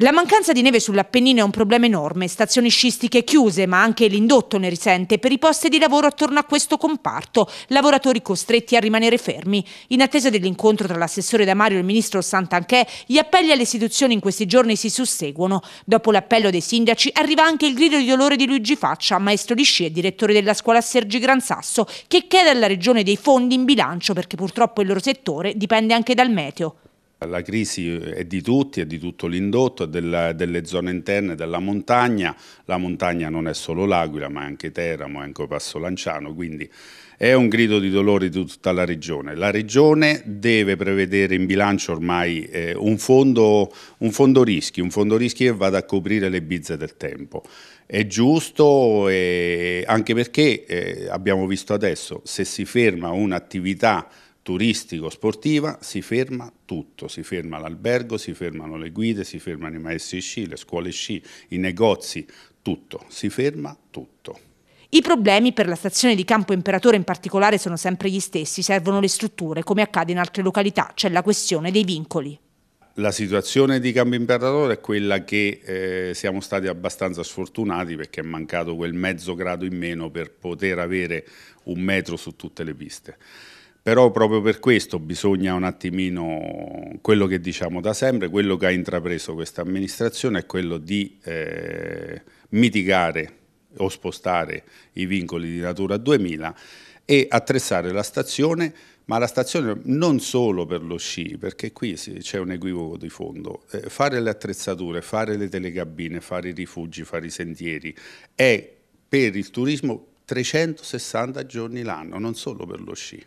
La mancanza di neve sull'Appennino è un problema enorme, stazioni scistiche chiuse, ma anche l'indotto ne risente per i posti di lavoro attorno a questo comparto, lavoratori costretti a rimanere fermi. In attesa dell'incontro tra l'assessore Damario e il ministro Santanchè, gli appelli alle istituzioni in questi giorni si susseguono. Dopo l'appello dei sindaci arriva anche il grido di dolore di Luigi Faccia, maestro di sci e direttore della scuola Sergi Gran Sasso, che chiede alla regione dei fondi in bilancio perché purtroppo il loro settore dipende anche dal meteo. La crisi è di tutti, è di tutto l'indotto, è della, delle zone interne della montagna. La montagna non è solo l'Aquila, ma è anche Teramo, è anche Passo Lanciano, quindi è un grido di dolore di tutta la regione. La regione deve prevedere in bilancio ormai eh, un, fondo, un, fondo, rischi, un fondo rischi che vada a coprire le bizze del tempo. È giusto eh, anche perché eh, abbiamo visto adesso, se si ferma un'attività turistico-sportiva si ferma tutto, si ferma l'albergo, si fermano le guide, si fermano i maestri sci, le scuole sci, i negozi, tutto, si ferma tutto. I problemi per la stazione di Campo Imperatore in particolare sono sempre gli stessi, servono le strutture, come accade in altre località, c'è la questione dei vincoli. La situazione di Campo Imperatore è quella che eh, siamo stati abbastanza sfortunati perché è mancato quel mezzo grado in meno per poter avere un metro su tutte le piste però proprio per questo bisogna un attimino, quello che diciamo da sempre, quello che ha intrapreso questa amministrazione è quello di eh, mitigare o spostare i vincoli di Natura 2000 e attrezzare la stazione, ma la stazione non solo per lo sci, perché qui c'è un equivoco di fondo. Eh, fare le attrezzature, fare le telecabine, fare i rifugi, fare i sentieri è per il turismo 360 giorni l'anno, non solo per lo sci.